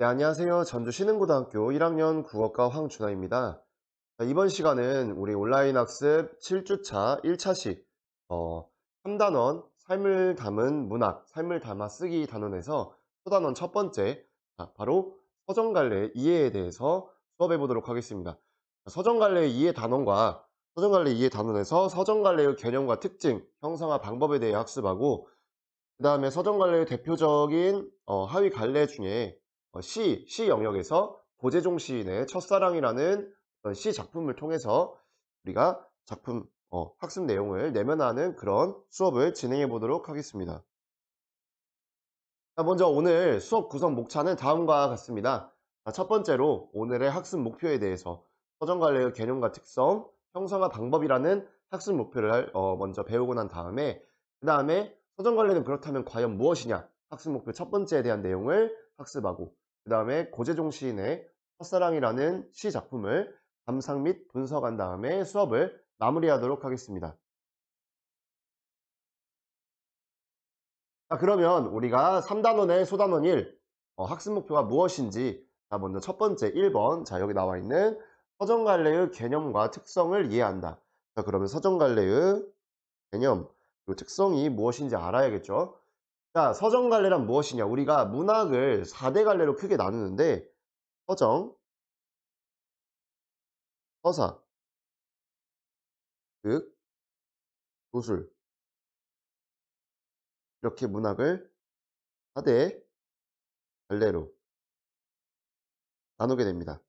네, 안녕하세요. 전주 신흥고등학교 1학년 국어과 황준하입니다. 자, 이번 시간은 우리 온라인 학습 7주차 1차시 어, 3단원 삶을 담은 문학, 삶을 담아 쓰기 단원에서 초단원 첫 번째 자, 바로 서정갈래 이해에 대해서 수업해 보도록 하겠습니다. 서정갈래 이해 단원과 서정갈래 이해 단원에서 서정갈래의 개념과 특징, 형상화 방법에 대해 학습하고 그 다음에 서정갈래의 대표적인 어, 하위 갈래 중에 어, C, 시 영역에서 고재종 시인의 첫사랑이라는 시 작품을 통해서 우리가 작품 어, 학습 내용을 내면하는 그런 수업을 진행해 보도록 하겠습니다. 먼저 오늘 수업 구성 목차는 다음과 같습니다. 첫 번째로 오늘의 학습 목표에 대해서 서정 관례의 개념과 특성, 형성화 방법이라는 학습 목표를 어, 먼저 배우고 난 다음에 그 다음에 서정 관례는 그렇다면 과연 무엇이냐 학습 목표 첫 번째에 대한 내용을 학습하고 그 다음에 고재종 시인의 첫사랑이라는 시 작품을 감상 및 분석한 다음에 수업을 마무리하도록 하겠습니다. 자, 그러면 우리가 3단원의 소단원 1 어, 학습 목표가 무엇인지 자, 먼저 첫 번째 1번 자 여기 나와 있는 서정갈래의 개념과 특성을 이해한다. 자, 그러면 서정갈래의 개념 그 특성이 무엇인지 알아야겠죠. 자, 서정 갈래란 무엇이냐? 우리가 문학을 4대 갈래로 크게 나누는데 서정, 서사, 극, 도술 이렇게 문학을 4대 갈래로 나누게 됩니다.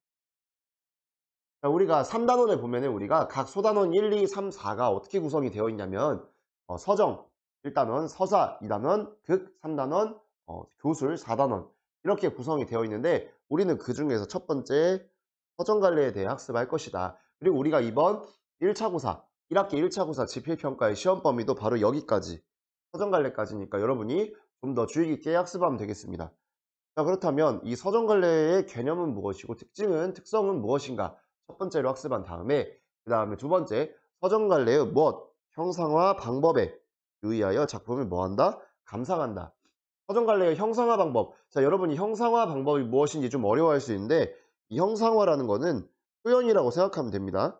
자, 우리가 3단원에보면 우리가 각 소단원 1, 2, 3, 4가 어떻게 구성이 되어 있냐면 어, 서정, 1단원, 서사 2단원, 극 3단원, 어, 교술 4단원 이렇게 구성이 되어 있는데 우리는 그 중에서 첫 번째 서정관리에 대해 학습할 것이다. 그리고 우리가 이번 1차 고사, 1학기 1차 고사 지필평가의 시험 범위도 바로 여기까지 서정관례까지니까 여러분이 좀 더 주의 깊게 학습하면 되겠습니다. 자 그렇다면 이 서정관례의 개념은 무엇이고 특징은 특성은 무엇인가 첫 번째로 학습한 다음에 그 다음에 두 번째 서정관례의 무엇, 형상화 방법에 유의하여 작품을 뭐한다? 감상한다. 서정갈래의 형상화 방법. 자, 여러분이 형상화 방법이 무엇인지 좀 어려워할 수 있는데 이 형상화라는 거는 표현이라고 생각하면 됩니다.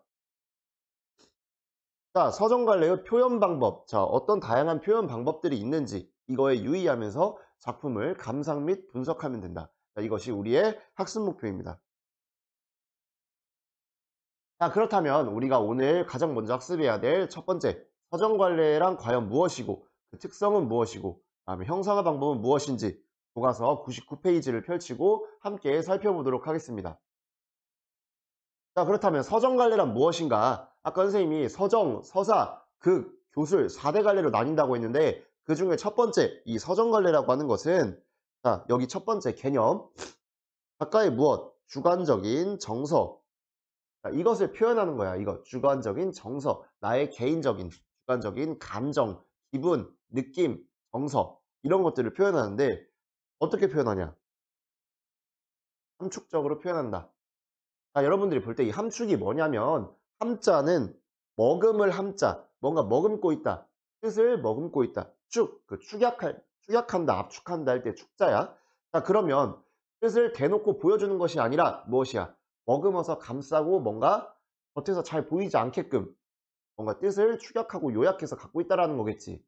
자, 서정갈래의 표현 방법. 자, 어떤 다양한 표현 방법들이 있는지 이거에 유의하면서 작품을 감상 및 분석하면 된다. 자, 이것이 우리의 학습 목표입니다. 자, 그렇다면 우리가 오늘 가장 먼저 학습해야 될 첫 번째 사전관례랑 과연 무엇이고 그 특성은 무엇이고 다음에 형상화 방법은 무엇인지 보과서 99페이지를 펼치고 함께 살펴보도록 하겠습니다. 자 그렇다면 서정관례란 무엇인가? 아까 선생님이 서정, 서사, 극, 교술 4대 관례로 나뉜다고 했는데 그 중에 첫 번째 이 서정관례라고 하는 것은 자 여기 첫 번째 개념 작까의 무엇? 주관적인 정서 자, 이것을 표현하는 거야 이거 주관적인 정서 나의 개인적인 객관적인 감정, 기분, 느낌, 정서 이런 것들을 표현하는데 어떻게 표현하냐? 함축적으로 표현한다. 자, 여러분들이 볼 때 이 함축이 뭐냐면 함자는 머금을 함자, 뭔가 머금고 있다, 뜻을 머금고 있다. 축, 그 축약할, 축약한다, 압축한다 할 때 축자야. 자, 그러면 뜻을 대놓고 보여주는 것이 아니라 무엇이야? 머금어서 감싸고 뭔가 겉에서 잘 보이지 않게끔 뭔가 뜻을 축약하고 요약해서 갖고 있다라는 거겠지.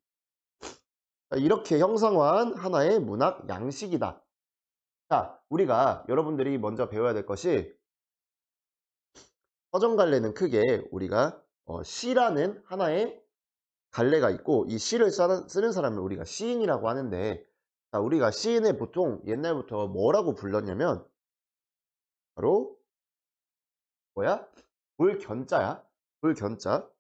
이렇게 형상화한 하나의 문학 양식이다. 자, 우리가 여러분들이 먼저 배워야 될 것이 서정 갈래는 크게 우리가 어, 시라는 하나의 갈래가 있고 이 시를 쓰는 사람을 우리가 시인이라고 하는데 자, 우리가 시인을 보통 옛날부터 뭐라고 불렀냐면 바로 뭐야? 불견자야. 불견자.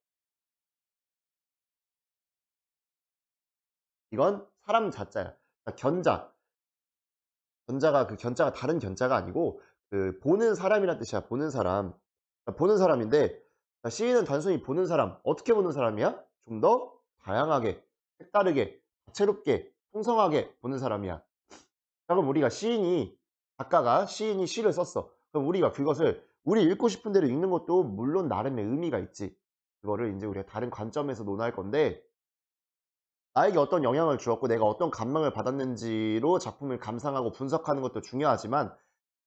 이건 사람 자자야. 그러니까 견자. 견자가 그 견자가 다른 견자가 아니고 그 보는 사람이란 뜻이야. 보는 사람. 그러니까 보는 사람인데 그러니까 시인은 단순히 보는 사람. 어떻게 보는 사람이야? 좀 더 다양하게, 색다르게, 다롭게 풍성하게 보는 사람이야. 그러니까 그럼 우리가 시인이 작가가 시인이 시를 썼어. 그럼 우리가 그것을 우리 읽고 싶은 대로 읽는 것도 물론 나름의 의미가 있지. 그거를 이제 우리가 다른 관점에서 논할 건데 나에게 어떤 영향을 주었고 내가 어떤 감명을 받았는지로 작품을 감상하고 분석하는 것도 중요하지만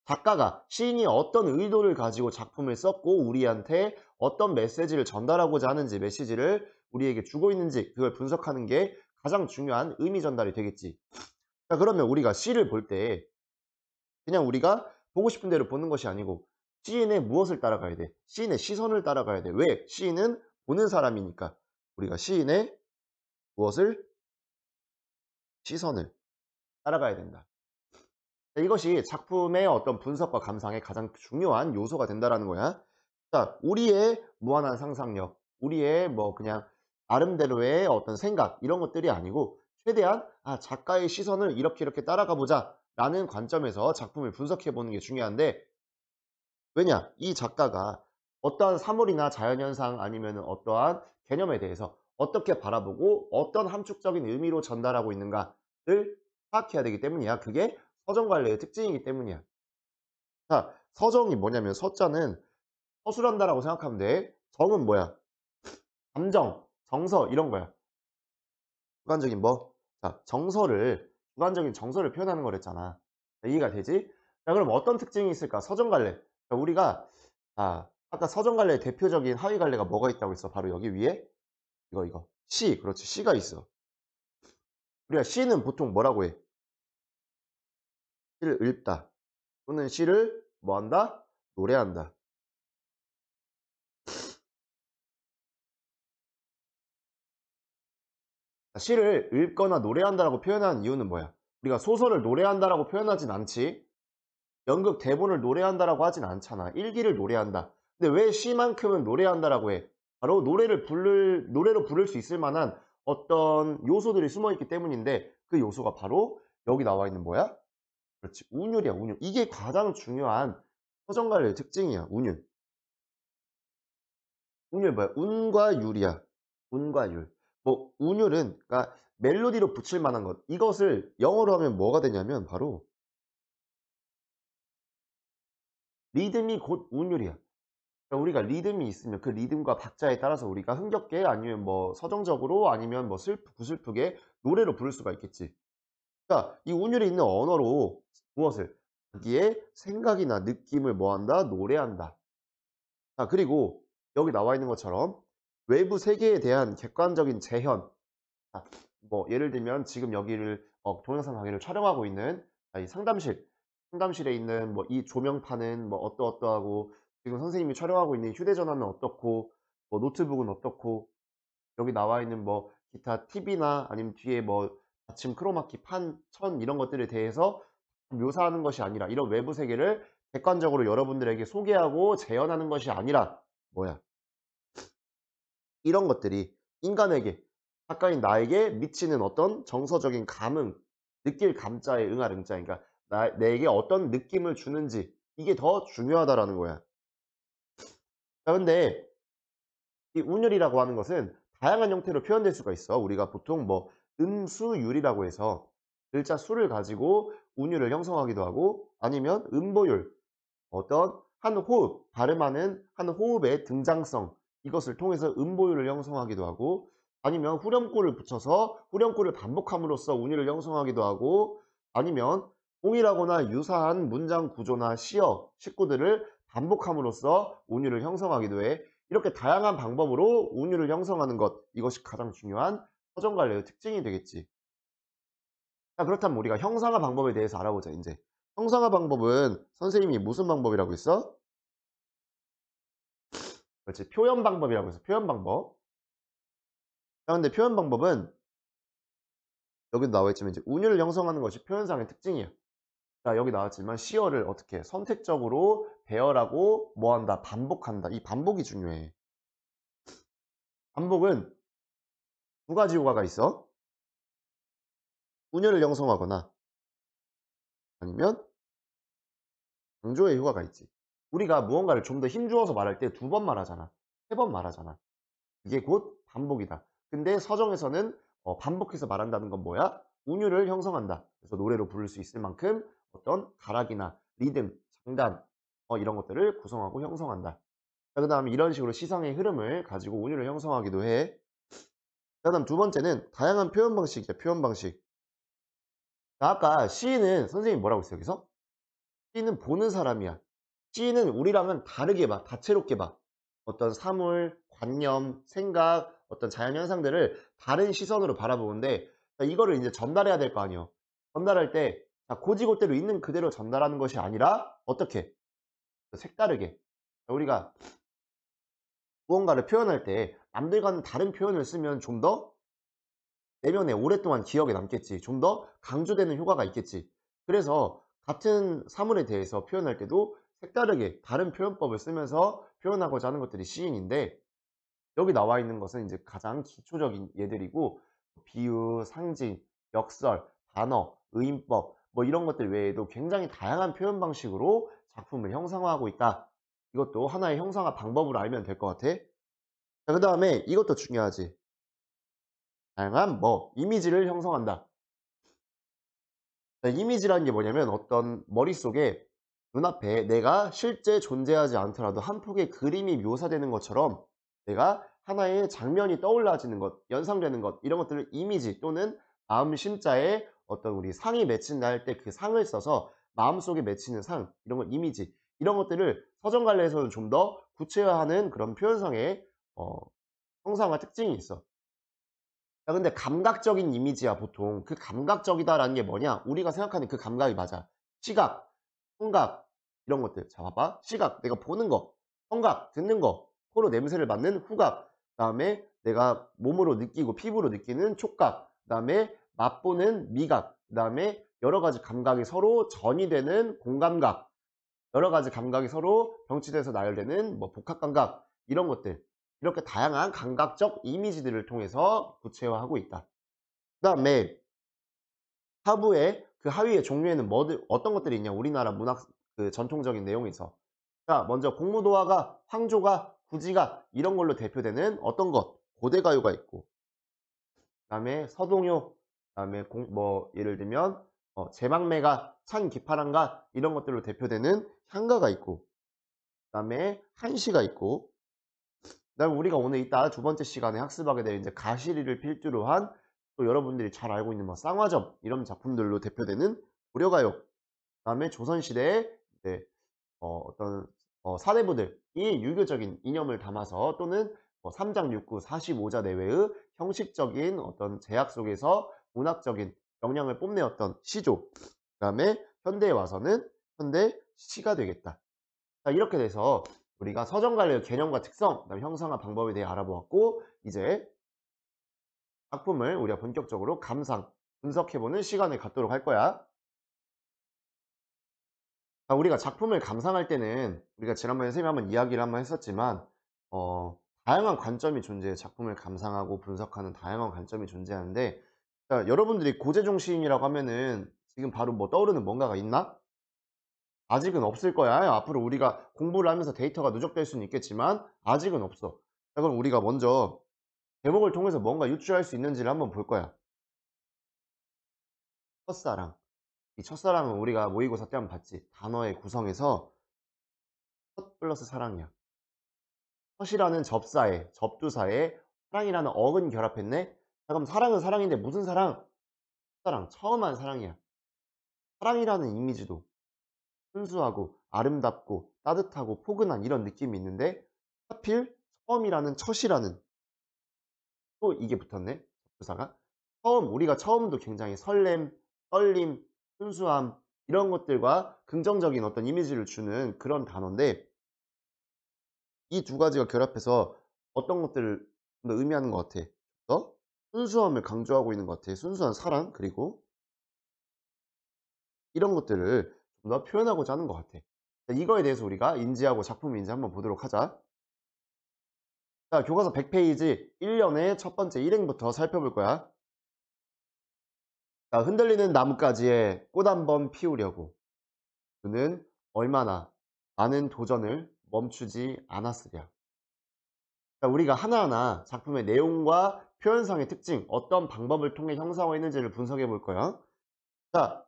작가가 시인이 어떤 의도를 가지고 작품을 썼고 우리한테 어떤 메시지를 전달하고자 하는지 메시지를 우리에게 주고 있는지 그걸 분석하는 게 가장 중요한 의미 전달이 되겠지 자, 그러면 우리가 시를 볼 때 그냥 우리가 보고 싶은 대로 보는 것이 아니고 시인의 무엇을 따라가야 돼 시인의 시선을 따라가야 돼왜 시인은 보는 사람이니까 우리가 시인의 무엇을? 시선을 따라가야 된다. 이것이 작품의 어떤 분석과 감상의 가장 중요한 요소가 된다라는 거야. 자, 우리의 무한한 상상력, 우리의 뭐 그냥 나름대로의 어떤 생각 이런 것들이 아니고 최대한 아 작가의 시선을 이렇게 이렇게 따라가 보자 라는 관점에서 작품을 분석해 보는 게 중요한데 왜냐 이 작가가 어떠한 사물이나 자연현상 아니면 어떠한 개념에 대해서 어떻게 바라보고 어떤 함축적인 의미로 전달하고 있는가를 파악해야 되기 때문이야. 그게 서정관례의 특징이기 때문이야. 자, 서정이 뭐냐면 서자는 서술한다라고 생각하면 돼. 정은 뭐야? 감정, 정서 이런 거야. 주관적인 뭐? 자, 정서를 주관적인 정서를 표현하는 거랬잖아. 자, 이해가 되지? 자, 그럼 어떤 특징이 있을까? 서정관례. 우리가 아, 아까 서정관례의 대표적인 하위관례가 뭐가 있다고 했어? 바로 여기 위에 이거 이거 C 그렇지 C가 있어 우리가 C는 보통 뭐라고 해? C를 읊다 또는 C를 뭐 한다? 노래한다 시를 읽거나 노래한다라고 표현하는 이유는 뭐야? 우리가 소설을 노래한다라고 표현하진 않지 연극 대본을 노래한다라고 하진 않잖아 일기를 노래한다 근데 왜 시만큼은 노래한다라고 해? 바로 노래를 부를 노래로 부를 수 있을 만한 어떤 요소들이 숨어 있기 때문인데 그 요소가 바로 여기 나와 있는 뭐야? 그렇지 운율이야 운율 이게 가장 중요한 서정가의 특징이야 운율 운율 뭐야? 운과 율이야 운과 율뭐 운율은 그러니까 멜로디로 붙일 만한 것 이것을 영어로 하면 뭐가 되냐면 바로 리듬이 곧 운율이야 그러니까 우리가 리듬이 있으면 그 리듬과 박자에 따라서 우리가 흥겹게 아니면 뭐 서정적으로 아니면 뭐 슬프 구슬프게 노래로 부를 수가 있겠지 그러니까 이 운율이 있는 언어로 무엇을 자기의 생각이나 느낌을 뭐한다 노래한다 자 그리고 여기 나와 있는 것처럼 외부 세계에 대한 객관적인 재현 자, 뭐 예를 들면 지금 여기를 어, 동영상 강의를 촬영하고 있는 자, 이 상담실 상담실에 있는 뭐 이 조명판은 뭐 어떠어떠하고 지금 선생님이 촬영하고 있는 휴대전화는 어떻고 뭐 노트북은 어떻고 여기 나와 있는 뭐 기타 TV나 아니면 뒤에 뭐 받침 크로마키 판, 천 이런 것들에 대해서 묘사하는 것이 아니라 이런 외부 세계를 객관적으로 여러분들에게 소개하고 재현하는 것이 아니라 뭐야 이런 것들이 인간에게 작까이 나에게 미치는 어떤 정서적인 감흥 느낄 감자의 응할 응자 그러니까 나, 내게 어떤 느낌을 주는지 이게 더 중요하다라는 거야 그런데 이 운율이라고 하는 것은 다양한 형태로 표현될 수가 있어. 우리가 보통 뭐 음수율이라고 해서 글자 수를 가지고 운율을 형성하기도 하고 아니면 음보율 어떤 한 호흡 발음하는 한 호흡의 등장성 이것을 통해서 음보율을 형성하기도 하고 아니면 후렴구를 붙여서 후렴구를 반복함으로써 운율을 형성하기도 하고 아니면 동일하거나 유사한 문장 구조나 시어 식구들을 반복함으로써 운율을 형성하기도 해. 이렇게 다양한 방법으로 운율을 형성하는 것 이것이 가장 중요한 서정관례의 특징이 되겠지. 자, 그렇다면 우리가 형상화 방법에 대해서 알아보자 이제. 형상화 방법은 선생님이 무슨 방법이라고 했어? 그렇지 표현 방법이라고 해서 표현 방법. 자, 근데 표현 방법은 여기도 나와있지만 이제 운율을 형성하는 것이 표현상의 특징이야 자, 여기 나왔지만 시어를 어떻게 선택적으로 배열하고 뭐한다? 반복한다. 이 반복이 중요해. 반복은 두 가지 효과가 있어. 분열을 형성하거나 아니면 강조의 효과가 있지. 우리가 무언가를 좀 더 힘주어서 말할 때 두 번 말하잖아. 세 번 말하잖아. 이게 곧 반복이다. 근데 서정에서는 어, 반복해서 말한다는 건 뭐야? 운율을 형성한다. 그래서 노래로 부를 수 있을 만큼 어떤 가락이나 리듬, 장단, 어, 이런 것들을 구성하고 형성한다. 그 다음에 이런 식으로 시상의 흐름을 가지고 운율을 형성하기도 해. 그 다음 두 번째는 다양한 표현 방식이야, 표현 방식. 자, 아까 C는 선생님이 뭐라고 했어요, 여기서? C는 보는 사람이야. C는 우리랑은 다르게 봐, 다채롭게 봐. 어떤 사물, 관념, 생각, 어떤 자연 현상들을 다른 시선으로 바라보는데 이거를 이제 전달해야 될 거 아니에요. 전달할 때 고지고대로 있는 그대로 전달하는 것이 아니라 어떻게 그 색다르게 우리가 무언가를 표현할 때 남들과는 다른 표현을 쓰면 좀 더 내면에 오랫동안 기억에 남겠지 좀 더 강조되는 효과가 있겠지 그래서 같은 사물에 대해서 표현할 때도 색다르게 다른 표현법을 쓰면서 표현하고자 하는 것들이 시인인데 여기 나와 있는 것은 이제 가장 기초적인 예들이고 비유, 상징, 역설, 단어, 의인법 뭐 이런 것들 외에도 굉장히 다양한 표현 방식으로 작품을 형상화하고 있다. 이것도 하나의 형상화 방법을 알면 될 것 같아. 자, 그 다음에 이것도 중요하지. 다양한 뭐 이미지를 형성한다. 자, 이미지라는 게 뭐냐면 어떤 머릿속에 눈앞에 내가 실제 존재하지 않더라도 한 폭의 그림이 묘사되는 것처럼 내가 하나의 장면이 떠올라지는 것, 연상되는 것 이런 것들을 이미지 또는 마음 심자에 어떤 우리 상이 맺힌다 할 때 그 상을 써서 마음속에 맺히는 상, 이런 거 이미지, 이런 것들을 서정관리에서는좀 더 구체화하는 그런 표현상의 어, 형상화 특징이 있어. 야, 근데 감각적인 이미지야 보통 그 감각적이다라는 게 뭐냐? 우리가 생각하는 그 감각이 맞아. 시각, 청각 이런 것들. 자 봐봐. 시각 내가 보는 거, 청각 듣는 거, 코로 냄새를 맡는 후각, 그다음에 내가 몸으로 느끼고 피부로 느끼는 촉각, 그다음에 맛보는 미각, 그다음에 여러 가지 감각이 서로 전이 되는 공감각, 여러 가지 감각이 서로 병치돼서 나열되는 뭐 복합감각 이런 것들 이렇게 다양한 감각적 이미지들을 통해서 구체화하고 있다. 그 다음에 하부의 그 하위의 종류에는 뭐 어떤 것들이 있냐 우리나라 문학 그 전통적인 내용에서 자 먼저 공무도화가 황조가 구지가 이런 걸로 대표되는 어떤 것 고대가요가 있고 그 다음에 서동요 그 다음에 뭐 예를 들면 어, 제방매가 산기파랑가 이런 것들로 대표되는 향가가 있고 그 다음에 한시가 있고 그다음 우리가 오늘 이따 두 번째 시간에 학습하게 될 이제 가시리를 필두로 한 또 여러분들이 잘 알고 있는 뭐 쌍화점 이런 작품들로 대표되는 고려가요 그다음에 조선시대의 이제 어, 떤 어, 사대부들이 유교적인 이념을 담아서 또는 뭐 3장 6구 45자 내외의 형식적인 어떤 제약 속에서 문학적인 역량을 뽐내었던 시조 그 다음에 현대에 와서는 현대 시가 되겠다 자 이렇게 돼서 우리가 서정관료의 개념과 특성 그다음 에 형상화 방법에 대해 알아보았고 이제 작품을 우리가 본격적으로 감상 분석해보는 시간을 갖도록 할 거야 자, 우리가 작품을 감상할 때는 우리가 지난번에 선생님이 한번 이야기를 한번 했었지만 어, 다양한 관점이 존재해 작품을 감상하고 분석하는 다양한 관점이 존재하는데 자, 그러니까 여러분들이 고재중심이라고 하면은 지금 바로 뭐 떠오르는 뭔가가 있나? 아직은 없을 거야. 앞으로 우리가 공부를 하면서 데이터가 누적될 수는 있겠지만 아직은 없어. 자, 그럼 우리가 먼저 제목을 통해서 뭔가 유추할 수 있는지를 한번 볼 거야. 첫사랑. 이 첫사랑은 우리가 모의고사 때 한번 봤지. 단어의 구성에서 첫 플러스 사랑이야. 첫이라는 접사에, 접두사에 사랑이라는 어근 결합했네. 그럼 사랑은 사랑인데 무슨 사랑? 사랑 처음 한 사랑이야. 사랑이라는 이미지도 순수하고 아름답고 따뜻하고 포근한 이런 느낌이 있는데 하필 처음이라는 첫이라는 또 이게 붙었네 부사가 처음 우리가 처음도 굉장히 설렘, 떨림, 순수함 이런 것들과 긍정적인 어떤 이미지를 주는 그런 단어인데 이 두 가지가 결합해서 어떤 것들을 의미하는 것 같아? 순수함을 강조하고 있는 것 같아요. 순수한 사랑 그리고 이런 것들을 좀 더 표현하고자 하는 것 같아. 이거에 대해서 우리가 인지하고 작품을 인지 한번 보도록 하자. 자, 교과서 100페이지 1년의 첫 번째 1행부터 살펴볼 거야. 자, 흔들리는 나뭇가지에 꽃 한번 피우려고 그는 얼마나 많은 도전을 멈추지 않았으랴. 자, 우리가 하나하나 작품의 내용과 표현상의 특징, 어떤 방법을 통해 형화했는지를 분석해 볼 거야. 자,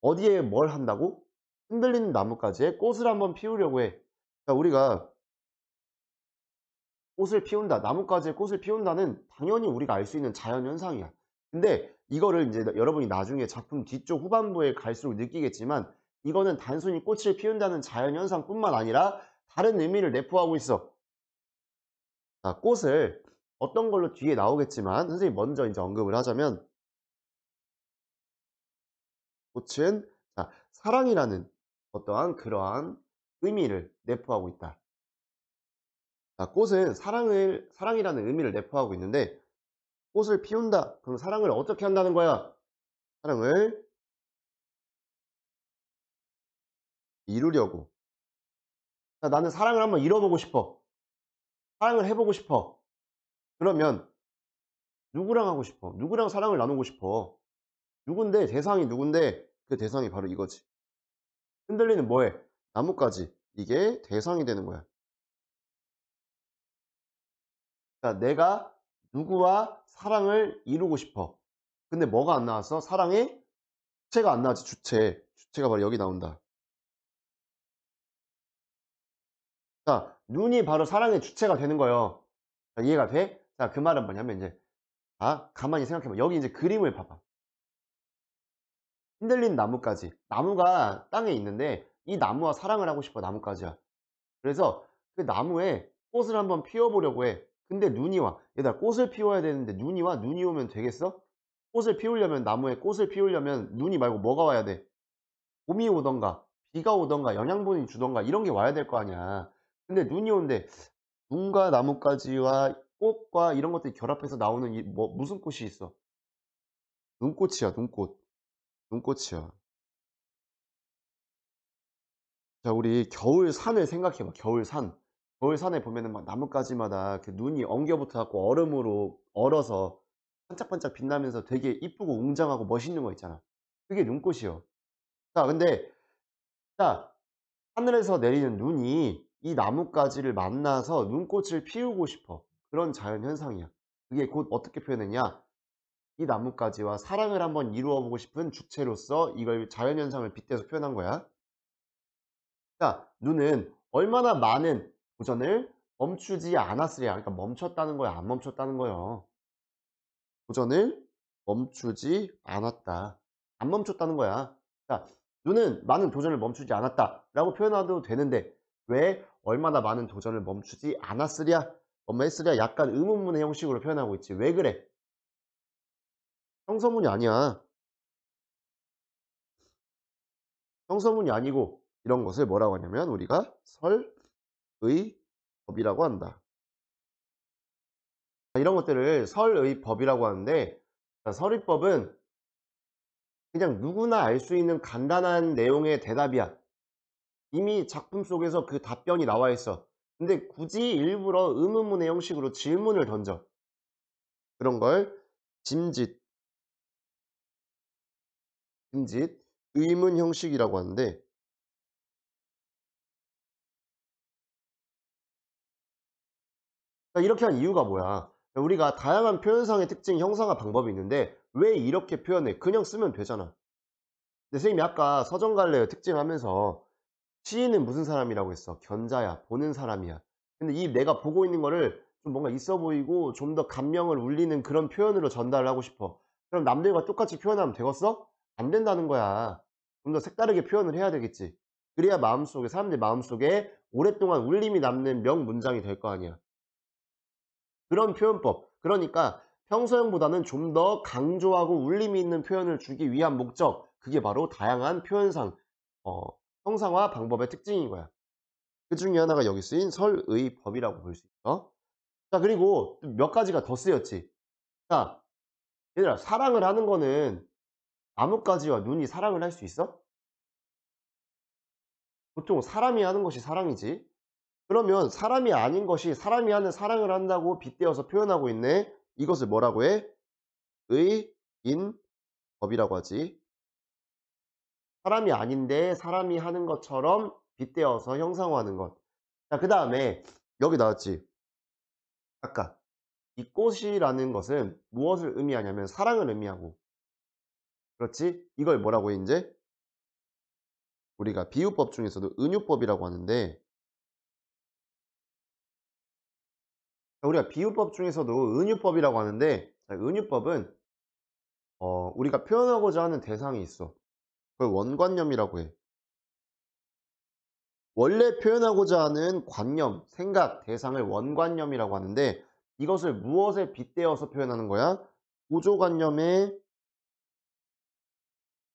어디에 뭘 한다고? 흔들리는 나뭇가지에 꽃을 한번 피우려고 해. 자, 우리가 꽃을 피운다, 나뭇가지에 꽃을 피운다는 당연히 우리가 알 수 있는 자연 현상이야. 근데 이거를 이제 여러분이 나중에 작품 뒤쪽 후반부에 갈수록 느끼겠지만 이거는 단순히 꽃을 피운다는 자연 현상뿐만 아니라 다른 의미를 내포하고 있어. 자, 꽃을 어떤 걸로 뒤에 나오겠지만 선생님 먼저 이제 언급을 하자면 꽃은 자, 사랑이라는 어떠한 그러한 의미를 내포하고 있다. 자, 꽃은 사랑을 사랑이라는 의미를 내포하고 있는데 꽃을 피운다. 그럼 사랑을 어떻게 한다는 거야? 사랑을 이루려고. 자, 나는 사랑을 한번 잃어보고 싶어. 사랑을 해보고 싶어. 그러면 누구랑 하고 싶어? 누구랑 사랑을 나누고 싶어? 누군데? 대상이 누군데? 그 대상이 바로 이거지. 흔들리는 뭐해? 나뭇가지. 이게 대상이 되는 거야. 그러니까 내가 누구와 사랑을 이루고 싶어. 근데 뭐가 안 나왔어? 사랑의 주체가 안 나왔지, 주체. 주체가 바로 여기 나온다. 자, 눈이 바로 사랑의 주체가 되는 거예요. 자, 이해가 돼? 자, 아, 그 말은 뭐냐면 이제 아, 가만히 생각해봐. 여기 이제 그림을 봐봐. 흔들린 나뭇가지. 나무가 땅에 있는데 이 나무와 사랑을 하고 싶어, 나뭇가지야. 그래서 그 나무에 꽃을 한번 피워보려고 해. 근데 눈이 와. 얘들아, 꽃을 피워야 되는데 눈이 와? 눈이 오면 되겠어? 꽃을 피우려면, 나무에 꽃을 피우려면 눈이 말고 뭐가 와야 돼? 봄이 오던가, 비가 오던가, 영양분이 주던가, 이런 게 와야 될 거 아니야. 근데 눈이 오는데, 눈과 나뭇가지와 꽃과 이런 것들이 결합해서 나오는 이, 뭐, 무슨 꽃이 있어? 눈꽃이야, 눈꽃. 눈꽃이야. 자, 우리 겨울 산을 생각해봐. 겨울 산. 겨울 산에 보면은 막 나뭇가지마다 눈이 엉겨붙어갖고 얼음으로 얼어서 반짝반짝 빛나면서 되게 이쁘고 웅장하고 멋있는 거 있잖아. 그게 눈꽃이요. 자, 근데 자 하늘에서 내리는 눈이 이 나뭇가지를 만나서 눈꽃을 피우고 싶어. 그런 자연현상이야. 그게 곧 어떻게 표현했냐? 이 나뭇가지와 사랑을 한번 이루어보고 싶은 주체로서 이걸 자연현상을 빗대서 표현한 거야. 자, 눈은 얼마나 많은 도전을 멈추지 않았으랴. 그러니까 멈췄다는 거야, 안 멈췄다는 거야 도전을 멈추지 않았다. 안 멈췄다는 거야. 자, 눈은 많은 도전을 멈추지 않았다. 라고 표현해도 되는데, 왜 얼마나 많은 도전을 멈추지 않았으랴? 엄마 어, S가 약간 의문문의 형식으로 표현하고 있지. 왜 그래? 형서문이 아니야. 형서문이 아니고 이런 것을 뭐라고 하냐면 우리가 설의 법이라고 한다. 이런 것들을 설의 법이라고 하는데 설의 법은 그냥 누구나 알 수 있는 간단한 내용의 대답이야. 이미 작품 속에서 그 답변이 나와 있어. 근데 굳이 일부러 의문문의 형식으로 질문을 던져. 그런 걸 짐짓, 짐짓, 의문 형식이라고 하는데 그러니까 이렇게 한 이유가 뭐야? 우리가 다양한 표현상의 특징, 형상화 방법이 있는데 왜 이렇게 표현해? 그냥 쓰면 되잖아. 근데 선생님이 아까 서정갈래의 특징 하면서 시인은 무슨 사람이라고 했어? 견자야, 보는 사람이야. 근데 이 내가 보고 있는 거를 좀 뭔가 있어 보이고 좀 더 감명을 울리는 그런 표현으로 전달을 하고 싶어. 그럼 남들과 똑같이 표현하면 되겠어? 안 된다는 거야. 좀 더 색다르게 표현을 해야 되겠지. 그래야 마음속에, 사람들 마음속에 오랫동안 울림이 남는 명문장이 될 거 아니야. 그런 표현법. 그러니까 평소형보다는 좀 더 강조하고 울림이 있는 표현을 주기 위한 목적. 그게 바로 다양한 표현상, 어, 형상화 방법의 특징인 거야. 그 중에 하나가 여기 쓰인 설의 법이라고 볼 수 있어. 자, 그리고 몇 가지가 더 쓰였지. 자, 얘들아, 사랑을 하는 거는 나뭇가지와 눈이 사랑을 할 수 있어? 보통 사람이 하는 것이 사랑이지. 그러면 사람이 아닌 것이 사람이 하는 사랑을 한다고 빗대어서 표현하고 있네. 이것을 뭐라고 해? 의인법이라고 하지. 사람이 아닌데 사람이 하는 것처럼 빗대어서 형상화하는 것. 자, 그 다음에 여기 나왔지. 아까 이 꽃이라는 것은 무엇을 의미하냐면 사랑을 의미하고 그렇지? 이걸 뭐라고 해 이제? 우리가 비유법 중에서도 은유법이라고 하는데 우리가 비유법 중에서도 은유법이라고 하는데 은유법은 어, 우리가 표현하고자 하는 대상이 있어 그걸 원관념이라고 해. 원래 표현하고자 하는 관념, 생각, 대상을 원관념이라고 하는데 이것을 무엇에 빗대어서 표현하는 거야? 구조관념에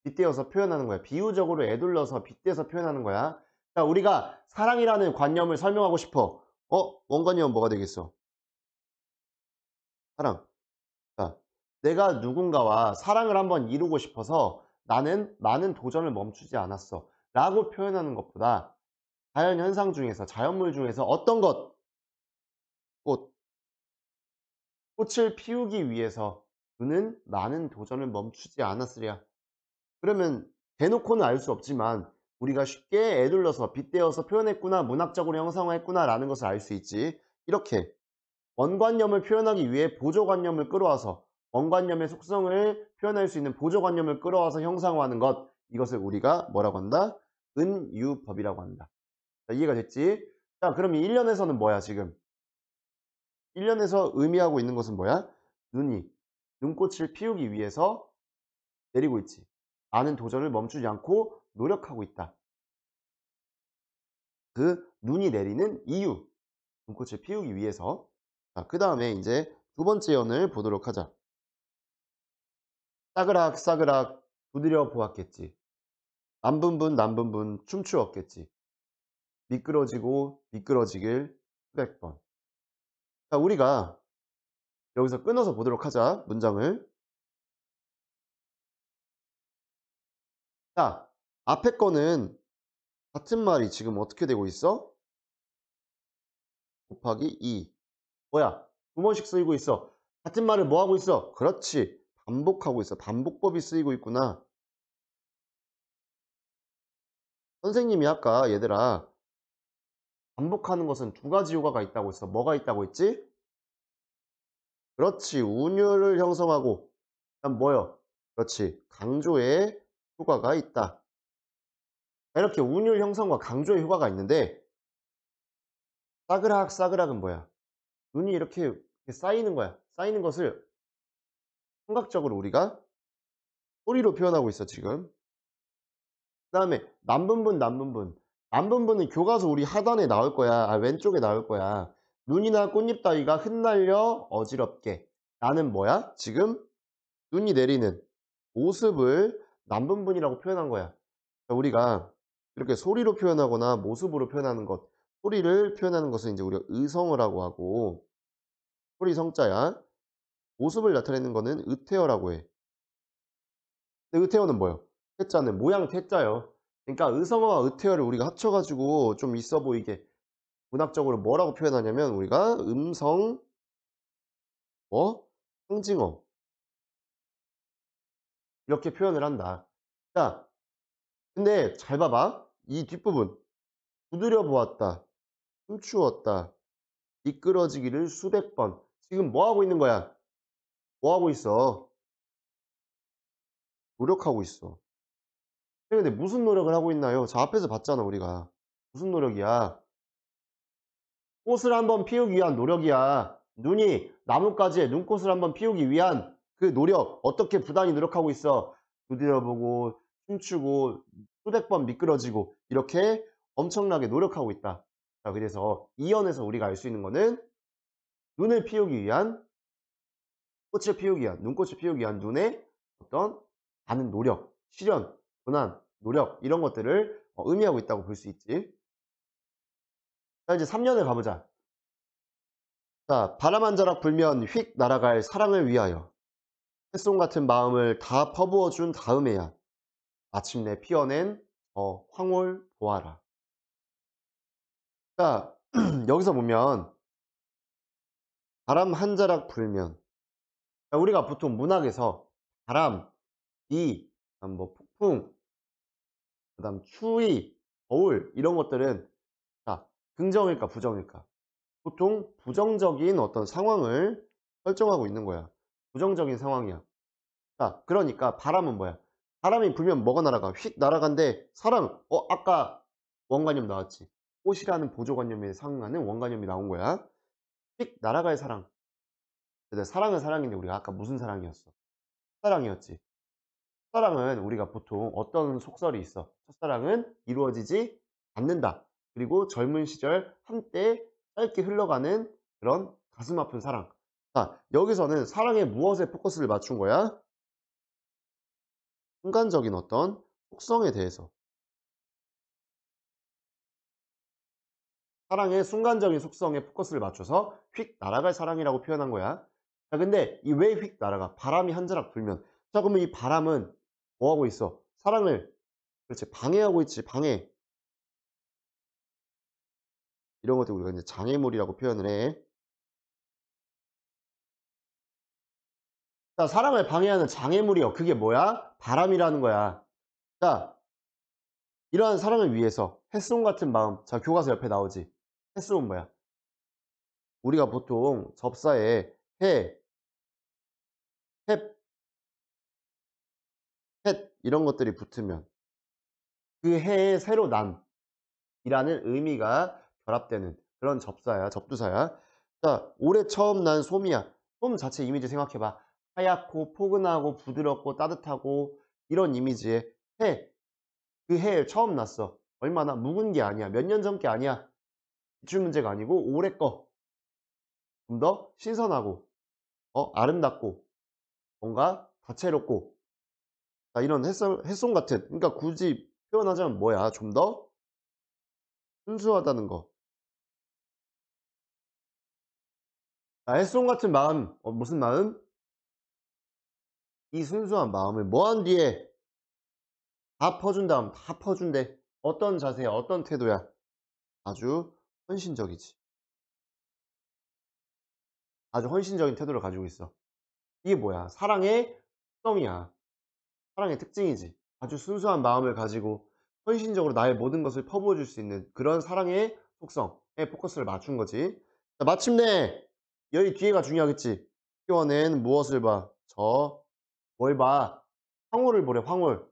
빗대어서 표현하는 거야. 비유적으로 애둘러서 빗대서 표현하는 거야. 자, 우리가 사랑이라는 관념을 설명하고 싶어. 어? 원관념 뭐가 되겠어? 사랑. 자, 내가 누군가와 사랑을 한번 이루고 싶어서 나는 많은 도전을 멈추지 않았어. 라고 표현하는 것보다 자연 현상 중에서, 자연물 중에서 어떤 것, 꽃. 꽃을 피우기 위해서 그는 많은 도전을 멈추지 않았으랴. 그러면 대놓고는 알 수 없지만 우리가 쉽게 애둘러서 빗대어서 표현했구나, 문학적으로 형상화했구나 라는 것을 알 수 있지. 이렇게 원관념을 표현하기 위해 보조관념을 끌어와서 언관념의 속성을 표현할 수 있는 보조관념을 끌어와서 형상화하는 것 이것을 우리가 뭐라고 한다? 은유법이라고 한다 자, 이해가 됐지? 자 그럼 이 1년에서는 뭐야 지금? 1년에서 의미하고 있는 것은 뭐야? 눈이 눈꽃을 피우기 위해서 내리고 있지 아는 도전을 멈추지 않고 노력하고 있다 그 눈이 내리는 이유 눈꽃을 피우기 위해서 자, 그 다음에 이제 두 번째 연을 보도록 하자 싸그락 싸그락 두드려 보았겠지. 남분분 남분분 춤추었겠지. 미끄러지고 미끄러지길 수백 번. 자, 우리가 여기서 끊어서 보도록 하자, 문장을. 자, 앞에 거는 같은 말이 지금 어떻게 되고 있어? 곱하기 2. 뭐야? 두 번씩 쓰이고 있어. 같은 말을 뭐 하고 있어? 그렇지. 반복하고 있어. 반복법이 쓰이고 있구나. 선생님이 아까 얘들아 반복하는 것은 두 가지 효과가 있다고 했어. 뭐가 있다고 했지? 그렇지. 운율을 형성하고 그다 뭐요? 그렇지. 강조의 효과가 있다. 이렇게 운율 형성과 강조의 효과가 있는데 싸그락 싸그락은 뭐야? 눈이 이렇게 쌓이는 거야. 쌓이는 것을 청각적으로 우리가 소리로 표현하고 있어 지금 그 다음에 남분분 남분분 남분분은 교과서 우리 하단에 나올 거야 아, 왼쪽에 나올 거야 눈이나 꽃잎 따위가 흩날려 어지럽게 나는 뭐야? 지금 눈이 내리는 모습을 남분분이라고 표현한 거야 그러니까 우리가 이렇게 소리로 표현하거나 모습으로 표현하는 것 소리를 표현하는 것은 이제 우리가 의성어라고 하고 소리 성자야 모습을 나타내는 거는 으태어라고 해. 근데 으태어는 뭐예요? 태자는 모양 태자요. 그러니까 의성어와 으태어를 우리가 합쳐가지고 좀 있어 보이게 문학적으로 뭐라고 표현하냐면 우리가 음성 어, 상징어 이렇게 표현을 한다. 자, 근데 잘 봐봐 이 뒷부분 두드려 보았다, 훔추었다, 미끄러지기를 수백 번 지금 뭐 하고 있는 거야? 뭐하고 있어? 노력하고 있어. 근데 무슨 노력을 하고 있나요? 저 앞에서 봤잖아, 우리가. 무슨 노력이야? 꽃을 한번 피우기 위한 노력이야. 눈이 나뭇가지에 눈꽃을 한번 피우기 위한 그 노력. 어떻게 부단히 노력하고 있어? 두드려보고, 춤추고, 수백 번 미끄러지고, 이렇게 엄청나게 노력하고 있다. 자, 그래서 이연에서 우리가 알 수 있는 거는 눈을 피우기 위한 꽃을 피우기 위한, 눈꽃을 피우기 위한 눈의 어떤 많은 노력, 실현, 고난, 노력, 이런 것들을 어, 의미하고 있다고 볼 수 있지. 자, 이제 3년을 가보자. 자, 바람 한 자락 불면 휙 날아갈 사랑을 위하여 햇송 같은 마음을 다 퍼부어 준 다음에야 마침내 피어낸 어, 황홀 보아라. 자, 여기서 보면 바람 한 자락 불면 그러니까 우리가 보통 문학에서 바람, 비, 뭐 폭풍, 그다음 추위, 거울 이런 것들은 자, 긍정일까 부정일까? 보통 부정적인 어떤 상황을 설정하고 있는 거야. 부정적인 상황이야. 자, 그러니까 바람은 뭐야? 바람이 불면 뭐가 날아가? 휙 날아간데 사람, 어 아까 원관념 나왔지. 꽃이라는 보조관념에 상응하는 원관념이 나온 거야. 휙 날아갈 사랑. 사랑은 사랑인데 우리가 아까 무슨 사랑이었어? 첫사랑이었지. 첫사랑은 우리가 보통 어떤 속설이 있어? 첫사랑은 이루어지지 않는다. 그리고 젊은 시절 한때 짧게 흘러가는 그런 가슴 아픈 사랑. 자, 여기서는 사랑의 무엇에 포커스를 맞춘 거야? 순간적인 어떤 속성에 대해서. 사랑의 순간적인 속성에 포커스를 맞춰서 휙 날아갈 사랑이라고 표현한 거야. 자, 근데 이 왜 휙 날아가? 바람이 한 자락 불면. 자, 그러면 이 바람은 뭐하고 있어? 사랑을, 그렇지, 방해하고 있지, 방해. 이런 것들 우리가 이제 장애물이라고 표현을 해. 자, 사랑을 방해하는 장애물이요. 그게 뭐야? 바람이라는 거야. 자, 이러한 사랑을 위해서 햇솜 같은 마음. 자, 교과서 옆에 나오지. 햇솜은 뭐야? 우리가 보통 접사에 해, 햅, 햇 이런 것들이 붙으면 그 해에 새로 난 이라는 의미가 결합되는 그런 접사야 접두사야 자 올해 처음 난 솜이야 솜 자체 이미지 생각해봐 하얗고 포근하고 부드럽고 따뜻하고 이런 이미지의해그 해에 처음 났어 얼마나 묵은 게 아니야 몇 년 전 게 아니야 기출 문제가 아니고 올해 거좀 더 신선하고 어, 아름답고 뭔가 다채롭고 자, 아, 이런 햇솜, 햇솜 같은 그러니까 굳이 표현하자면 뭐야 좀 더 순수하다는 거 자, 아, 햇솜 같은 마음 어, 무슨 마음? 이 순수한 마음을 뭐한 뒤에 다 퍼준 다음 다 퍼준대 어떤 자세 어떤 태도야 아주 헌신적이지 아주 헌신적인 태도를 가지고 있어. 이게 뭐야? 사랑의 특성이야. 사랑의 특징이지. 아주 순수한 마음을 가지고 헌신적으로 나의 모든 것을 퍼부어 줄 수 있는 그런 사랑의 속성에 포커스를 맞춘 거지. 자, 마침내 여기 뒤에가 중요하겠지. 키워낸 무엇을 봐? 저, 뭘 봐? 황홀을 보래, 황홀.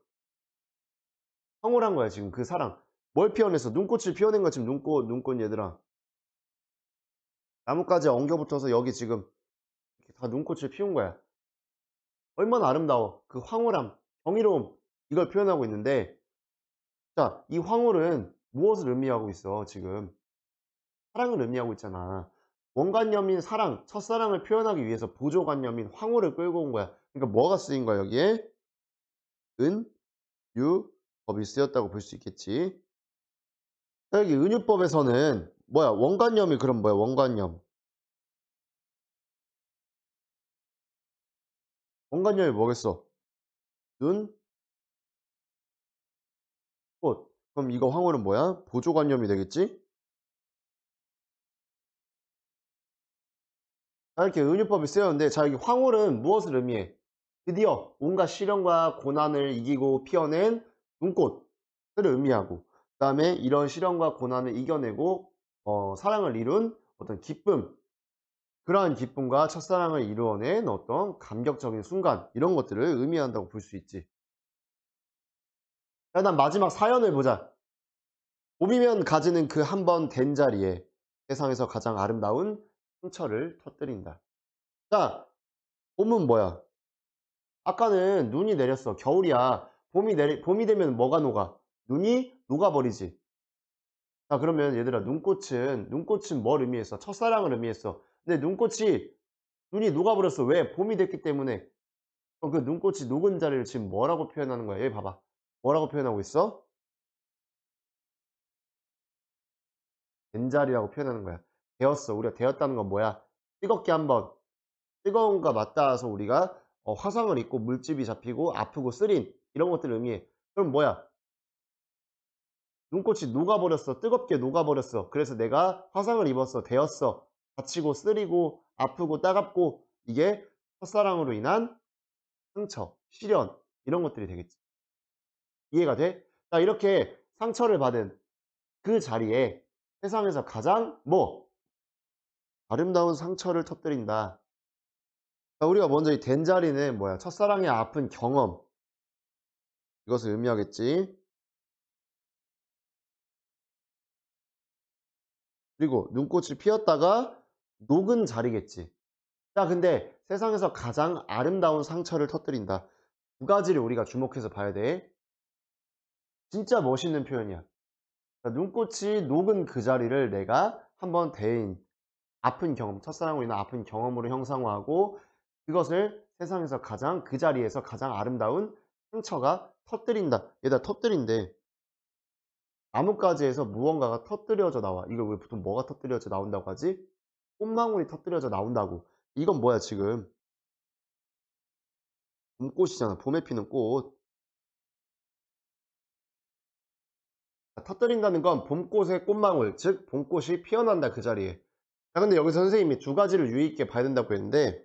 황홀한 거야, 지금 그 사랑. 뭘 피워냈어? 눈꽃을 피워낸 거야, 지금 눈꽃, 눈꽃 얘들아. 나뭇가지에 엉겨붙어서 여기 지금 이렇게 다 눈꽃을 피운 거야 얼마나 아름다워 그 황홀함 정의로움 이걸 표현하고 있는데 자 이 황홀은 무엇을 의미하고 있어 지금 사랑을 의미하고 있잖아 원관념인 사랑 첫사랑을 표현하기 위해서 보조관념인 황홀을 끌고 온 거야 그러니까 뭐가 쓰인 거야 여기에 은, 유, 법이 쓰였다고 볼 수 있겠지 여기 은유법에서는 뭐야 원관념이 그럼 뭐야 원관념원관념이 뭐겠어 눈 꽃. 그럼 이거 황홀은 뭐야? 보조관념이 되겠지? 자, 이렇게 은유법이 쓰였는데 자 여기 황홀은 무엇을 의미해? 드디어 온갖 시련과 고난을 이기고 피어낸 눈꽃을 의미하고 그 다음에 이런 시련과 고난을 이겨내고 어, 사랑을 이룬 어떤 기쁨 그러한 기쁨과 첫사랑을 이루어낸 어떤 감격적인 순간 이런 것들을 의미한다고 볼 수 있지 일단 마지막 사연을 보자 봄이면 가지는 그 한 번 된 자리에 세상에서 가장 아름다운 상처를 터뜨린다 자 봄은 뭐야 아까는 눈이 내렸어 겨울이야 봄이, 내리, 봄이 되면 뭐가 녹아? 눈이 녹아버리지 자 아, 그러면 얘들아 눈꽃은 눈꽃은 뭘 의미했어? 첫사랑을 의미했어 근데 눈꽃이 눈이 녹아버렸어 왜? 봄이 됐기 때문에 그 눈꽃이 녹은 자리를 지금 뭐라고 표현하는 거야? 얘 봐봐 뭐라고 표현하고 있어? 된 자리라고 표현하는 거야 되었어 우리가 되었다는 건 뭐야? 뜨겁게 한번 뜨거운과 맞닿아서 우리가 어, 화상을 입고 물집이 잡히고 아프고 쓰린 이런 것들을 의미해 그럼 뭐야? 눈꽃이 녹아버렸어 뜨겁게 녹아버렸어 그래서 내가 화상을 입었어 되었어 다치고 쓰리고 아프고 따갑고 이게 첫사랑으로 인한 상처, 시련 이런 것들이 되겠지 이해가 돼? 자 이렇게 상처를 받은 그 자리에 세상에서 가장 뭐? 아름다운 상처를 터뜨린다 자, 우리가 먼저 이 된 자리는 뭐야? 첫사랑의 아픈 경험 이것을 의미하겠지 그리고 눈꽃이 피었다가 녹은 자리겠지. 자, 근데 세상에서 가장 아름다운 상처를 터뜨린다. 두 가지를 우리가 주목해서 봐야 돼. 진짜 멋있는 표현이야. 자, 눈꽃이 녹은 그 자리를 내가 한번 대인, 아픈 경험, 첫사랑으로 인한 아픈 경험으로 형상화하고 그것을 세상에서 가장 그 자리에서 가장 아름다운 상처가 터뜨린다. 얘다 터뜨린대. 나뭇가지에서 무언가가 터뜨려져 나와 이걸 왜 보통 뭐가 터뜨려져 나온다고 하지? 꽃망울이 터뜨려져 나온다고 이건 뭐야 지금 봄꽃이잖아 봄에 피는 꽃 터뜨린다는 건 봄꽃의 꽃망울 즉 봄꽃이 피어난다 그 자리에 자 근데 여기서 선생님이 두 가지를 유의있게 봐야 된다고 했는데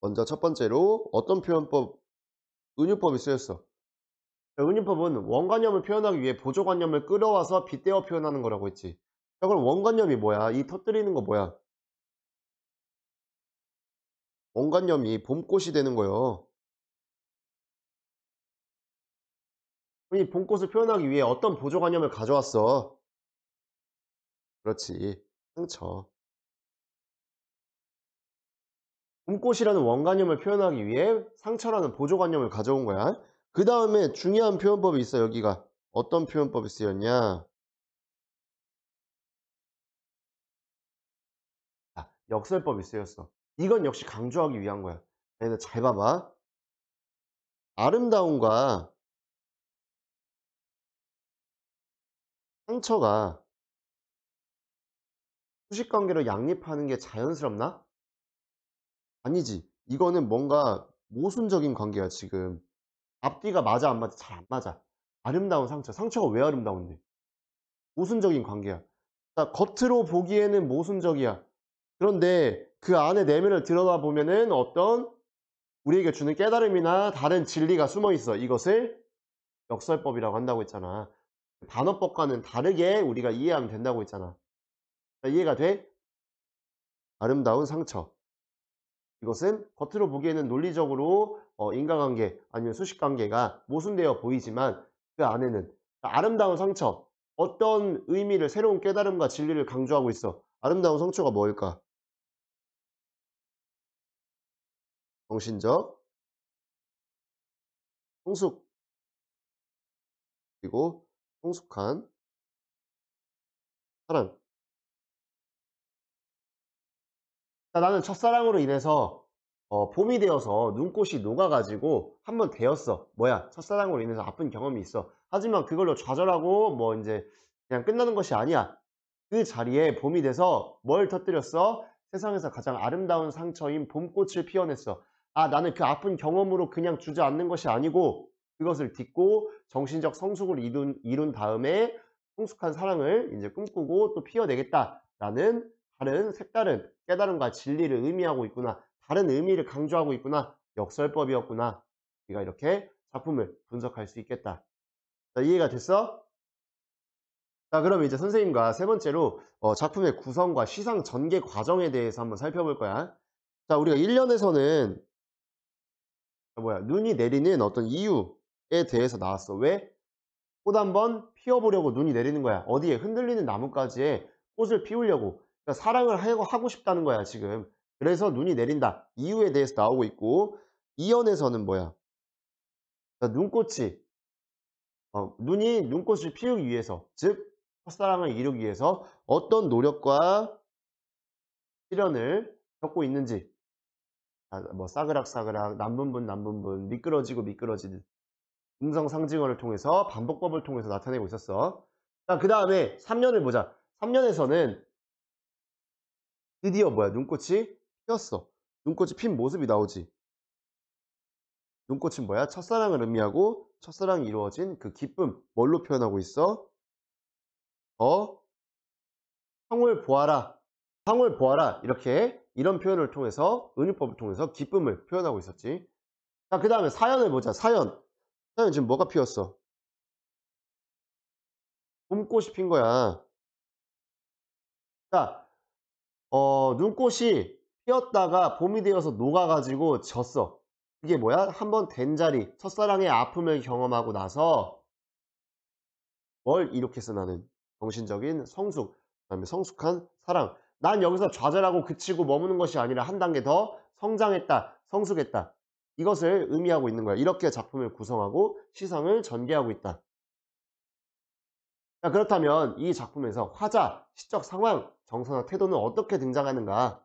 먼저 첫 번째로 어떤 표현법 은유법이 쓰였어 은유법은 원관념을 표현하기 위해 보조관념을 끌어와서 빗대어 표현하는 거라고 했지. 자, 그럼 원관념이 뭐야? 이 터뜨리는 거 뭐야? 원관념이 봄꽃이 되는 거요. 예이 봄꽃을 표현하기 위해 어떤 보조관념을 가져왔어? 그렇지. 상처. 봄꽃이라는 원관념을 표현하기 위해 상처라는 보조관념을 가져온 거야. 그 다음에 중요한 표현법이 있어 여기가 어떤 표현법이 쓰였냐 아, 역설법이 쓰였어 이건 역시 강조하기 위한 거야 얘네 잘 봐봐 아름다움과 상처가 수식관계로 양립하는 게 자연스럽나? 아니지 이거는 뭔가 모순적인 관계야 지금 앞뒤가 맞아 안 맞아 잘 안 맞아 아름다운 상처 상처가 왜 아름다운데 모순적인 관계야 겉으로 보기에는 모순적이야 그런데 그 안에 내면을 들여다보면은 어떤 우리에게 주는 깨달음이나 다른 진리가 숨어 있어 이것을 역설법이라고 한다고 했잖아 반어법과는 다르게 우리가 이해하면 된다고 했잖아 이해가 돼? 아름다운 상처 이것은 겉으로 보기에는 논리적으로 어, 인간관계 아니면 수식관계가 모순되어 보이지만 그 안에는 아름다운 상처 어떤 의미를 새로운 깨달음과 진리를 강조하고 있어 아름다운 상처가 뭘까? 정신적 성숙 그리고 성숙한 사랑 그러니까 나는 첫사랑으로 인해서 어, 봄이 되어서 눈꽃이 녹아가지고 한번 되었어. 뭐야, 첫사랑으로 인해서 아픈 경험이 있어. 하지만 그걸로 좌절하고 뭐 이제 그냥 끝나는 것이 아니야. 그 자리에 봄이 돼서 뭘 터뜨렸어? 세상에서 가장 아름다운 상처인 봄꽃을 피워냈어. 아, 나는 그 아픈 경험으로 그냥 주저앉는 것이 아니고 그것을 딛고 정신적 성숙을 이룬, 이룬 다음에 성숙한 사랑을 이제 꿈꾸고 또 피워내겠다라는 다른 색다른 깨달음과 진리를 의미하고 있구나. 다른 의미를 강조하고 있구나. 역설법이었구나. 우리가 이렇게 작품을 분석할 수 있겠다. 자, 이해가 됐어? 자, 그럼 이제 선생님과 세 번째로 어, 작품의 구성과 시상 전개 과정에 대해서 한번 살펴볼 거야. 자, 우리가 1년에서는 아, 뭐야 눈이 내리는 어떤 이유에 대해서 나왔어. 왜? 꽃 한번 피워보려고 눈이 내리는 거야. 어디에 흔들리는 나뭇가지에 꽃을 피우려고. 그러니까 사랑을 하고 하고 싶다는 거야 지금. 그래서 눈이 내린다. 이유에 대해서 나오고 있고 이연에서는 뭐야? 눈꽃이 어, 눈이 눈꽃을 피우기 위해서 즉 첫사랑을 이루기 위해서 어떤 노력과 실현을 겪고 있는지 아, 뭐 싸그락싸그락 남분분 남분분 미끄러지고 미끄러지는 음성 상징어를 통해서 반복법을 통해서 나타내고 있었어 자그 다음에 3년을 보자 3년에서는 드디어 뭐야 눈꽃이 피었어 눈꽃이 핀 모습이 나오지. 눈꽃은 뭐야? 첫사랑을 의미하고 첫사랑이 이루어진 그 기쁨 뭘로 표현하고 있어? 어? 성을 보아라. 성을 보아라. 이렇게 이런 표현을 통해서 은유법을 통해서 기쁨을 표현하고 있었지. 자, 그 다음에 사연을 보자. 사연. 사연 지금 뭐가 피었어? 봄꽃이 핀 거야. 자, 어, 눈꽃이 뛰었다가 봄이 되어서 녹아가지고 졌어. 이게 뭐야? 한 번 된 자리, 첫사랑의 아픔을 경험하고 나서 뭘 이렇게 쓰나는 정신적인 성숙, 그다음에 성숙한 사랑. 난 여기서 좌절하고 그치고 머무는 것이 아니라 한 단계 더 성장했다, 성숙했다. 이것을 의미하고 있는 거야. 이렇게 작품을 구성하고 시상을 전개하고 있다. 그렇다면 이 작품에서 화자, 시적 상황, 정서나 태도는 어떻게 등장하는가?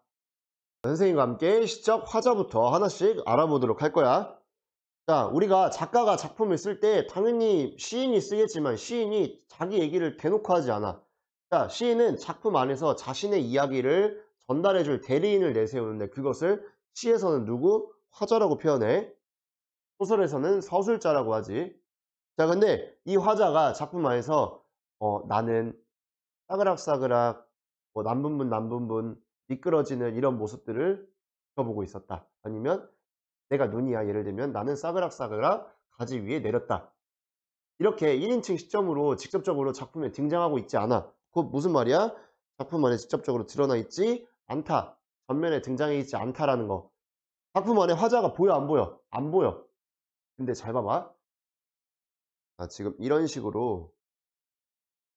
선생님과 함께 시적 화자부터 하나씩 알아보도록 할 거야. 자, 우리가 작가가 작품을 쓸 때 당연히 시인이 쓰겠지만 시인이 자기 얘기를 대놓고 하지 않아. 자, 시인은 작품 안에서 자신의 이야기를 전달해 줄 대리인을 내세우는데 그것을 시에서는 누구? 화자라고 표현해. 소설에서는 서술자라고 하지. 자, 근데 이 화자가 작품 안에서 어, 나는 싸그락싸그락 뭐 남분분 남분분 미끄러지는 이런 모습들을 지켜보고 있었다. 아니면 내가 눈이야. 예를 들면 나는 싸그락싸그락 가지 위에 내렸다. 이렇게 1인칭 시점으로 직접적으로 작품에 등장하고 있지 않아. 곧 무슨 말이야? 작품 안에 직접적으로 드러나 있지 않다. 전면에 등장해 있지 않다라는 거. 작품 안에 화자가 보여 안 보여? 안 보여. 근데 잘 봐봐. 아, 지금 이런 식으로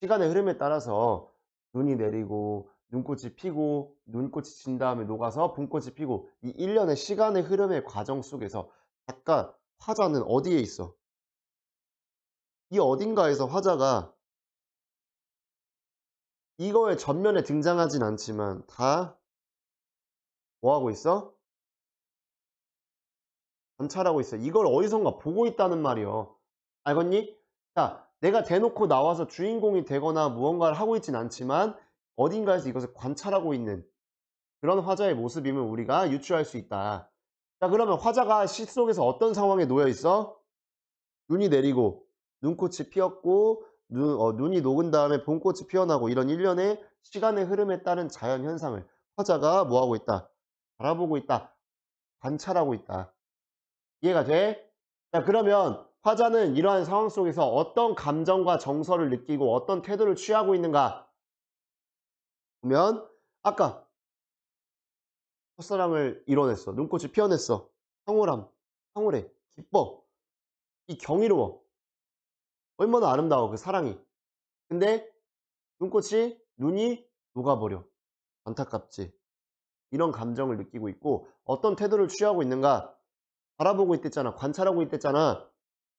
시간의 흐름에 따라서 눈이 내리고 눈꽃이 피고 눈꽃이 진 다음에 녹아서 봄꽃이 피고 이 일련의 시간의 흐름의 과정 속에서 작가 화자는 어디에 있어? 이 어딘가에서 화자가 이거의 전면에 등장하진 않지만 다 뭐하고 있어? 관찰하고 있어. 이걸 어디선가 보고 있다는 말이요. 알겠니? 자, 내가 대놓고 나와서 주인공이 되거나 무언가를 하고 있진 않지만 어딘가에서 이것을 관찰하고 있는 그런 화자의 모습임을 우리가 유추할 수 있다. 자, 그러면 화자가 시 속에서 어떤 상황에 놓여 있어? 눈이 내리고, 눈꽃이 피었고, 눈, 어, 눈이 녹은 다음에 봄꽃이 피어나고, 이런 일련의 시간의 흐름에 따른 자연 현상을 화자가 뭐하고 있다? 바라보고 있다. 관찰하고 있다. 이해가 돼? 자, 그러면 화자는 이러한 상황 속에서 어떤 감정과 정서를 느끼고 어떤 태도를 취하고 있는가? 면 아까 첫사랑을 이뤄냈어 눈꽃을 피어냈어 황홀함 황홀해 기뻐 이 경이로워 얼마나 아름다워 그 사랑이 근데 눈꽃이 눈이 녹아버려 안타깝지 이런 감정을 느끼고 있고 어떤 태도를 취하고 있는가 바라보고 있댔잖아 관찰하고 있댔잖아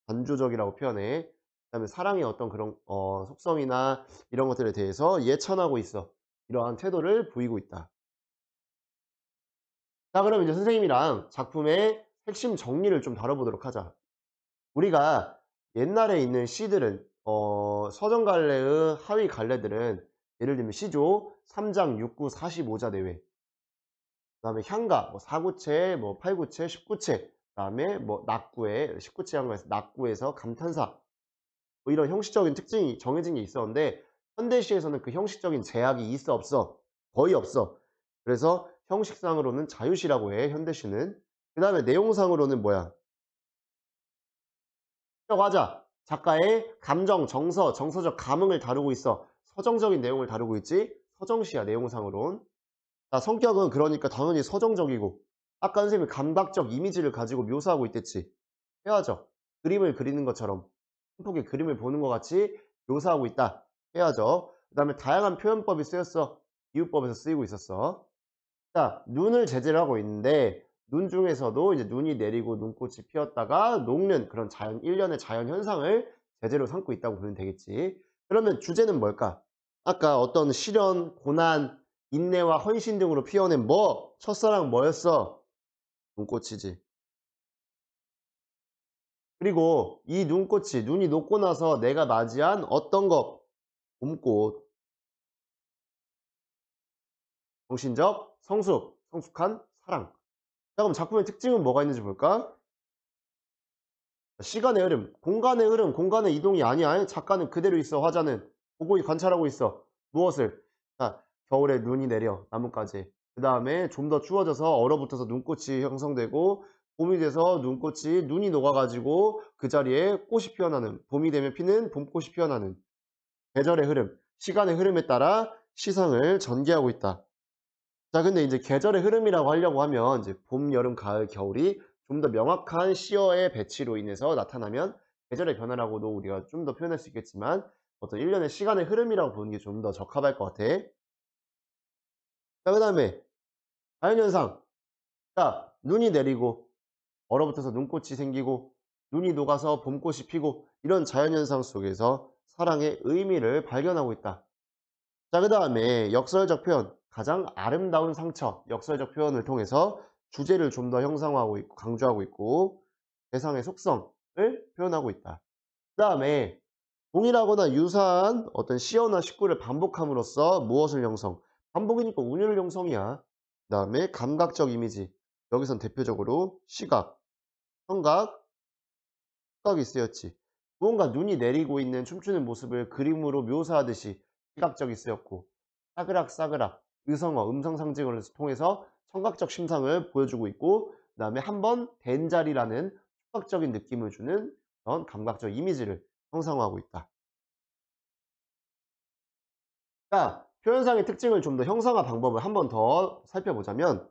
관조적이라고 표현해 그 다음에 사랑의 어떤 그런 어, 속성이나 이런 것들에 대해서 예찬하고 있어 이러한 태도를 보이고 있다. 자 그럼 이제 선생님이랑 작품의 핵심 정리를 좀 다뤄보도록 하자. 우리가 옛날에 있는 시들은 어, 서정갈래의 하위 갈래들은 예를 들면 시조 3장 6구 45자 대회 그 다음에 향가 뭐 4구체, 뭐 8구체, 19체 그 다음에 뭐 낙구에 19체 향가에서 낙구에서 감탄사 뭐 이런 형식적인 특징이 정해진 게 있었는데 현대시에서는 그 형식적인 제약이 있어 없어 거의 없어 그래서 형식상으로는 자유시라고 해 현대시는 그 다음에 내용상으로는 뭐야 화자 작가의 감정, 정서, 정서적 감흥을 다루고 있어 서정적인 내용을 다루고 있지 서정시야 내용상으론 자, 성격은 그러니까 당연히 서정적이고 아까 선생님이 감각적 이미지를 가지고 묘사하고 있댔지 해화적 그림을 그리는 것처럼 흠폭의 그림을 보는 것 같이 묘사하고 있다 해야죠. 그 다음에 다양한 표현법이 쓰였어. 이유법에서 쓰이고 있었어. 자, 눈을 제재를 하고 있는데 눈 중에서도 이제 눈이 내리고 눈꽃이 피었다가 녹는 그런 자연 일련의 자연 현상을 제재로 삼고 있다고 보면 되겠지. 그러면 주제는 뭘까? 아까 어떤 시련, 고난, 인내와 헌신 등으로 피어낸 뭐? 첫사랑 뭐였어? 눈꽃이지. 그리고 이 눈꽃이 눈이 녹고 나서 내가 맞이한 어떤 것? 봄꽃 정신적, 성숙, 성숙한 사랑 자 그럼 작품의 특징은 뭐가 있는지 볼까? 시간의 흐름, 공간의 흐름, 공간의 이동이 아니야 작가는 그대로 있어, 화자는 보고 관찰하고 있어 무엇을? 자, 겨울에 눈이 내려, 나뭇가지 그 다음에 좀 더 추워져서 얼어붙어서 눈꽃이 형성되고 봄이 돼서 눈꽃이 눈이 녹아가지고 그 자리에 꽃이 피어나는 봄이 되면 피는 봄꽃이 피어나는 계절의 흐름, 시간의 흐름에 따라 시상을 전개하고 있다. 자, 근데 이제 계절의 흐름이라고 하려고 하면 이제 봄, 여름, 가을, 겨울이 좀 더 명확한 시어의 배치로 인해서 나타나면 계절의 변화라고도 우리가 좀 더 표현할 수 있겠지만 어떤 일련의 시간의 흐름이라고 보는 게 좀 더 적합할 것 같아. 자, 그 다음에 자연현상. 자, 눈이 내리고 얼어붙어서 눈꽃이 생기고 눈이 녹아서 봄꽃이 피고 이런 자연현상 속에서 사랑의 의미를 발견하고 있다. 자, 그 다음에 역설적 표현, 가장 아름다운 상처, 역설적 표현을 통해서 주제를 좀 더 형상화하고 있고, 강조하고 있고, 대상의 속성을 표현하고 있다. 그 다음에 동일하거나 유사한 어떤 시어나 식구를 반복함으로써 무엇을 형성? 반복이니까 운율 형성이야. 그 다음에 감각적 이미지. 여기선 대표적으로 시각, 청각, 시각이 쓰였지. 무언가 눈이 내리고 있는 춤추는 모습을 그림으로 묘사하듯이 시각적이 쓰였고 싸그락 싸그락 의성어 음성 상징을 통해서 청각적 심상을 보여주고 있고 그 다음에 한 번 된 자리라는 촉각적인 느낌을 주는 그런 감각적 이미지를 형상화하고 있다. 자, 그러니까 표현상의 특징을 좀 더 형상화 방법을 한 번 더 살펴보자면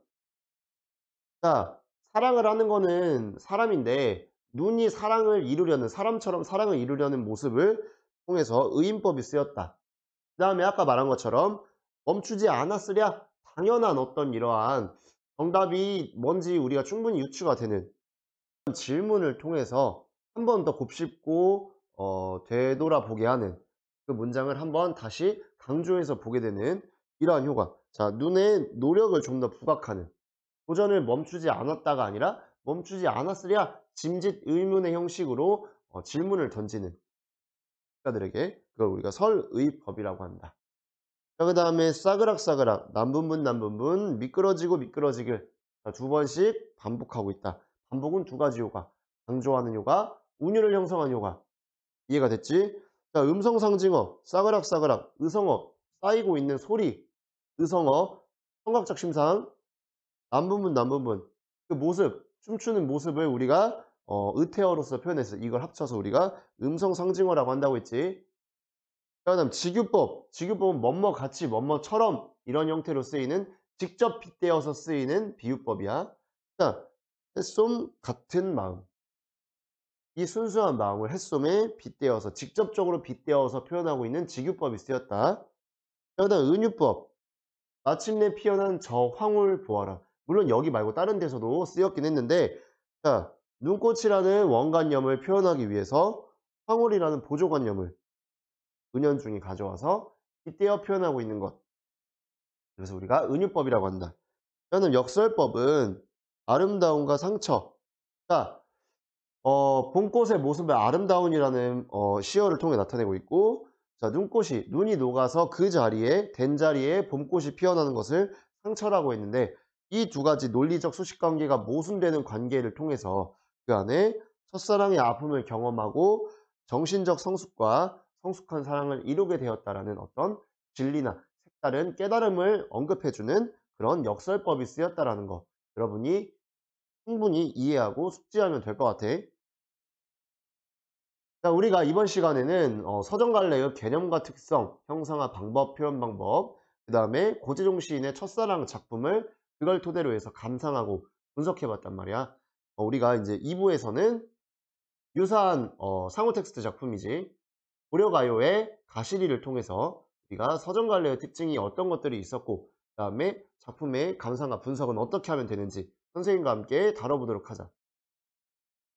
자, 그러니까 사랑을 하는 거는 사람인데 눈이 사랑을 이루려는 사람처럼 사랑을 이루려는 모습을 통해서 의인법이 쓰였다. 그 다음에 아까 말한 것처럼 멈추지 않았으랴 당연한 어떤 이러한 정답이 뭔지 우리가 충분히 유추가 되는 질문을 통해서 한 번 더 곱씹고 어, 되돌아보게 하는 그 문장을 한 번 다시 강조해서 보게 되는 이러한 효과 자 눈의 노력을 좀 더 부각하는 도전을 멈추지 않았다가 아니라 멈추지 않았으랴 짐짓 의문의 형식으로 어, 질문을 던지는 학자들에게 그걸 우리가 설의법이라고 한다. 그 다음에 싸그락싸그락 남분분 남분분 미끄러지고 미끄러지길 자, 두 번씩 반복하고 있다. 반복은 두 가지 요가 강조하는 요가 운율을 형성한 요가 이해가 됐지? 자 음성 상징어 싸그락싸그락 의성어 쌓이고 있는 소리 의성어 청각적 심상 남분분 남분분 그 모습 춤추는 모습을 우리가 어, 의태어로서 표현해서 이걸 합쳐서 우리가 음성 상징어라고 한다고 했지. 그 다음 직유법. 직유법은 뭐뭐 같이 뭐뭐처럼 이런 형태로 쓰이는 직접 빗대어서 쓰이는 비유법이야. 자, 햇솜 같은 마음. 이 순수한 마음을 햇솜에 빗대어서 직접적으로 빗대어서 표현하고 있는 직유법이 쓰였다. 그 다음 은유법. 마침내 피어난 저황을 보아라. 물론 여기 말고 다른 데서도 쓰였긴 했는데 자, 눈꽃이라는 원관념을 표현하기 위해서 황홀이라는 보조관념을 은연중이 가져와서 빗대어 표현하고 있는 것. 그래서 우리가 은유법이라고 한다. 저는 역설법은 아름다움과 상처가 그러니까, 어, 봄꽃의 모습을 아름다운이라는 어, 시어를 통해 나타내고 있고 자 눈꽃이 눈이 녹아서 그 자리에 된 자리에 봄꽃이 피어나는 것을 상처라고 했는데 이 두 가지 논리적 수식관계가 모순되는 관계를 통해서 그 안에 첫사랑의 아픔을 경험하고 정신적 성숙과 성숙한 사랑을 이루게 되었다라는 어떤 진리나 색다른 깨달음을 언급해주는 그런 역설법이 쓰였다라는 거 여러분이 충분히 이해하고 숙지하면 될 것 같아. 자, 우리가 이번 시간에는 어, 서정갈래의 개념과 특성, 형상화 방법, 표현 방법, 그 다음에 고재종 시인의 첫사랑 작품을 그걸 토대로 해서 감상하고 분석해봤단 말이야. 어, 우리가 이제 2부에서는 유사한 어, 상호 텍스트 작품이지 고려가요의 가시리를 통해서 우리가 서정관래의 특징이 어떤 것들이 있었고 그 다음에 작품의 감상과 분석은 어떻게 하면 되는지 선생님과 함께 다뤄보도록 하자.